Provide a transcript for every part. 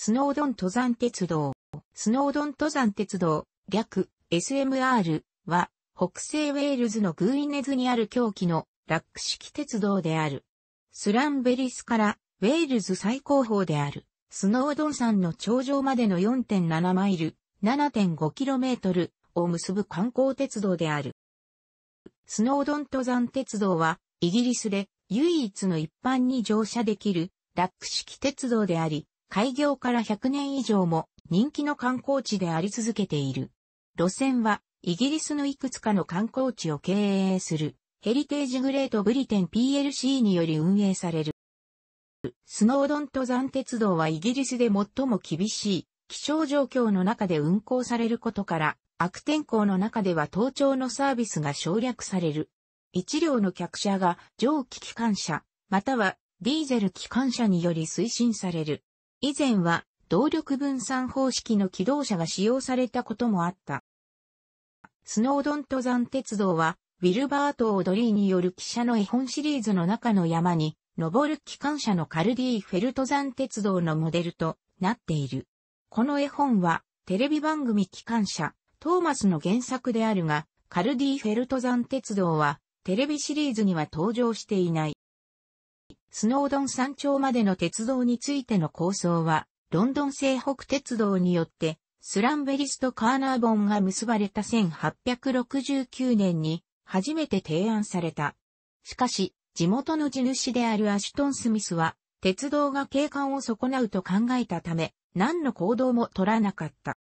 スノードン登山鉄道。スノードン登山鉄道、略、SMR は、北西ウェールズのグーイネズにある狂気のラック式鉄道である。スランベリスからウェールズ最高峰であるスノードン山の頂上までの4.7マイル、7.5km を結ぶ観光鉄道である。スノードン登山鉄道はイギリスで唯一の一般に乗車できるラック式鉄道であり、開業から100年以上も人気の観光地であり続けている。路線は、イギリスのいくつかの観光地を経営する、ヘリテージグレートブリテン PLC により運営される。スノードン登山鉄道はイギリスで最も厳しい気象状況の中で運行されることから、悪天候の中では登頂のサービスが省略される。一両の客車が蒸気機関車、またはディーゼル機関車により推進される。以前は動力分散方式の起動車が使用されたこともあった。スノードン登山鉄道は、ウィルバート・オドリーによる汽車の絵本シリーズの中の山に、登る機関車のカルディ・フェル登山鉄道のモデルとなっている。この絵本は、テレビ番組機関車、トーマスの原作であるが、カルディ・フェル登山鉄道は、テレビシリーズには登場していない。スノードン山頂までの鉄道についての構想は、ロンドン西北鉄道によって、スランベリスとカーナーボンが結ばれた1869年に初めて提案された。しかし、地元の地主であるアシュトン・スミスは、鉄道が景観を損なうと考えたため、何の行動も取らなかった。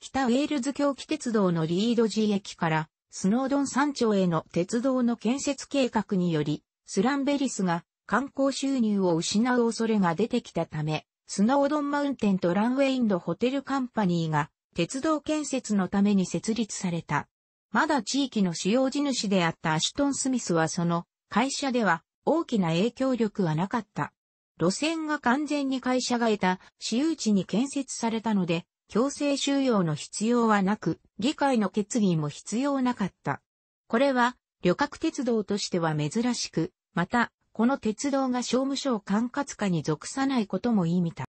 北ウェールズ狂気鉄道のリード寺駅から、スノードン山頂への鉄道の建設計画により、スランベリスが観光収入を失う恐れが出てきたため、スノードンマウンテンとランウェインドホテルカンパニーが鉄道建設のために設立された。まだ地域の使用地主であったアシュトン・スミスはその会社では大きな影響力はなかった。路線が完全に会社が得た私有地に建設されたので、強制収容の必要はなく、議会の決議も必要なかった。これは旅客鉄道としては珍しく、また、この鉄道が商務省管轄下に属さないことも意味た。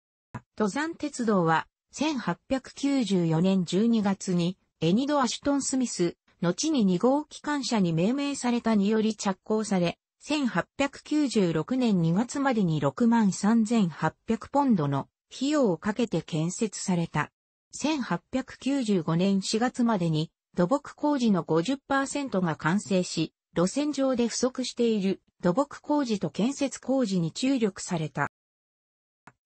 登山鉄道は、1894年12月に、エニド・アシュトン・スミス、後に2号機関車に命名されたにより着工され、1896年2月までに63,800ポンドの費用をかけて建設された。1895年4月までに土木工事の50%が完成し、路線上で不足している土木工事と建設工事に注力された。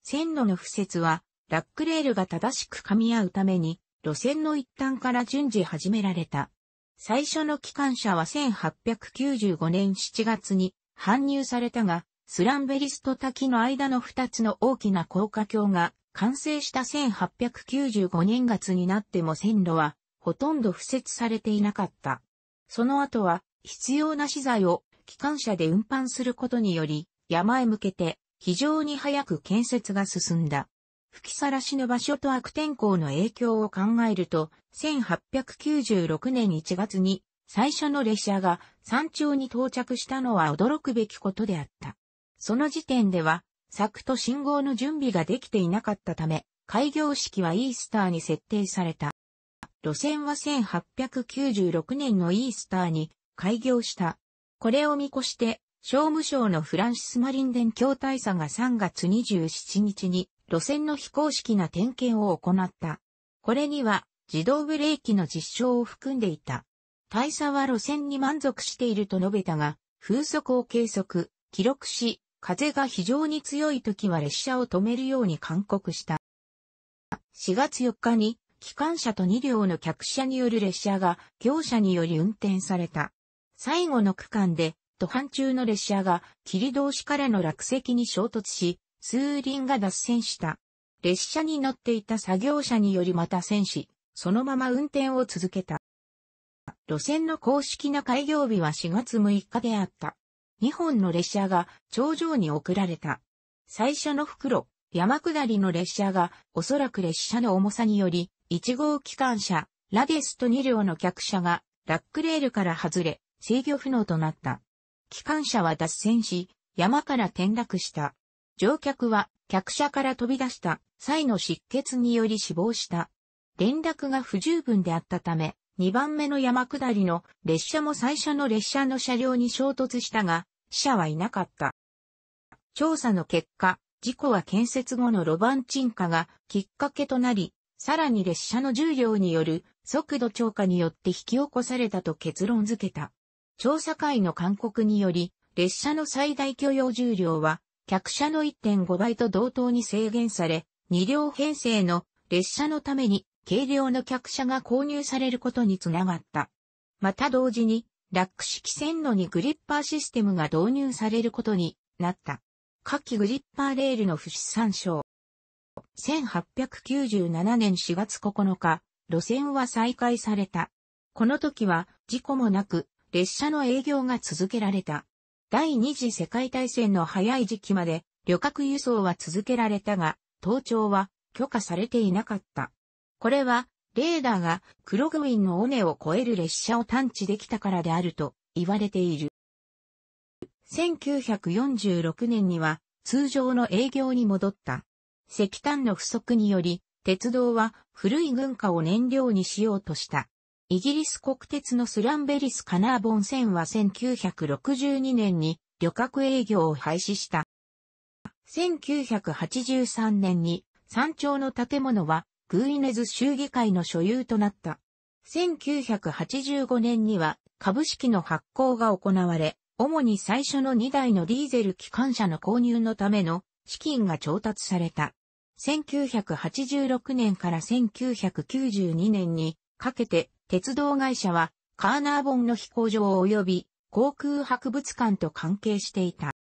線路の敷設は、ラックレールが正しく噛み合うために、路線の一端から順次始められた。最初の機関車は1895年7月に搬入されたが、スランベリスト滝の間の2つの大きな高架橋が完成した1895年月になっても線路はほとんど敷設されていなかった。その後は、必要な資材を機関車で運搬することにより、山へ向けて非常に早く建設が進んだ。吹きさらしの場所と悪天候の影響を考えると、1896年1月に最初の列車が山頂に到着したのは驚くべきことであった。その時点では、柵と信号の準備ができていなかったため、開業式はイースターに設定された。路線は1896年のイースターに開業した。これを見越して、商務省のフランシス・マリンデン協大佐が3月27日に路線の非公式な点検を行った。これには自動ブレーキの実証を含んでいた。大佐は路線に満足していると述べたが、風速を計測、記録し、風が非常に強い時は列車を止めるように勧告した。4月4日に機関車と2両の客車による列車が業者により運転された。最後の区間で、途半中の列車が霧通しからの落石に衝突し、数輪が脱線した。列車に乗っていた作業者によりまた戦死、そのまま運転を続けた。路線の公式な開業日は4月6日であった。2本の列車が頂上に送られた。最初の袋、山下りの列車が、おそらく列車の重さにより、1号機関車、ラデスと2両の客車が、ラックレールから外れ、制御不能となった。機関車は脱線し、山から転落した。乗客は、客車から飛び出した際の失血により死亡した。連絡が不十分であったため、2番目の山下りの列車も最初の列車の車両に衝突したが、死者はいなかった。調査の結果、事故は建設後のロバン下がきっかけとなり、さらに列車の重量による速度超過によって引き起こされたと結論付けた。調査会の勧告により、列車の最大許容重量は、客車の1.5倍と同等に制限され、2両編成の列車のために軽量の客車が購入されることにつながった。また同時に、ラック式線路にグリッパーシステムが導入されることになった。夏季グリッパーレールの不死参照。1897年4月9日、路線は再開された。この時は事故もなく、列車の営業が続けられた。第二次世界大戦の早い時期まで旅客輸送は続けられたが、登頂は許可されていなかった。これは、レーダーが黒ログウィンの尾根を越える列車を探知できたからであると言われている。1946年には通常の営業に戻った。石炭の不足により、鉄道は古い軍火を燃料にしようとした。イギリス国鉄のスランベリスカナーボン線は1962年に旅客営業を廃止した。1983年に山頂の建物はグイネズ州議会の所有となった。1985年には株式の発行が行われ、主に最初の2台のディーゼル機関車の購入のための資金が調達された。1986年から1992年にかけて鉄道会社はカーナーボンの飛行場及び航空博物館と関係していた。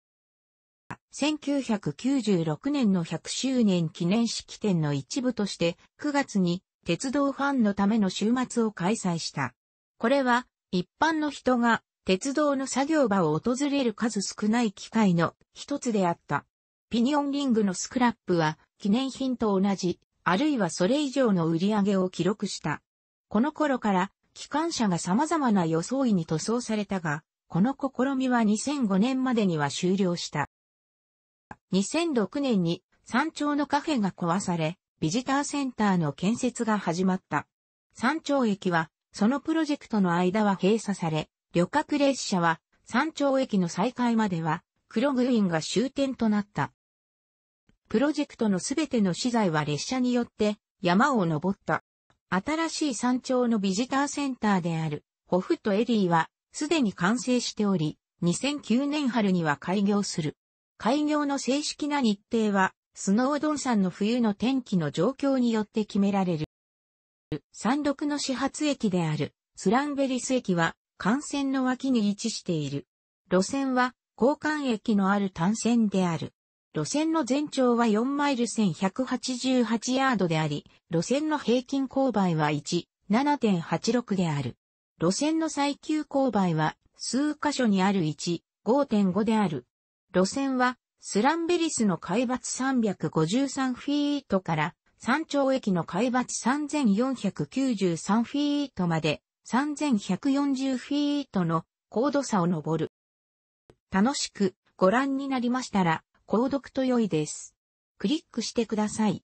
1996年の100周年記念式典の一部として9月に鉄道ファンのための週末を開催した。これは一般の人が鉄道の作業場を訪れる数少ない機会の一つであった。ピニオンリングのスクラップは記念品と同じ、あるいはそれ以上の売り上げを記録した。この頃から機関車が様々な装いに塗装されたが、この試みは2005年までには終了した。2006年に山頂のカフェが壊され、ビジターセンターの建設が始まった。山頂駅は、そのプロジェクトの間は閉鎖され、旅客列車は山頂駅の再開までは黒グリーンが終点となった。プロジェクトのすべての資材は列車によって山を登った。新しい山頂のビジターセンターであるホフトエリーはすでに完成しており、2009年春には開業する。開業の正式な日程はスノードン山の冬の天気の状況によって決められる。山麓の始発駅であるスランベリス駅は幹線の脇に位置している。路線は交換駅のある単線である。路線の全長は4マイル1188ヤードであり、路線の平均勾配は1、7.86である。路線の最急勾配は数箇所にある1、5.5である。路線はスランベリスの海抜353フィートから山頂駅の海抜3493フィートまで3140フィートの高度差を登る。楽しくご覧になりましたら、購読と良いです。クリックしてください。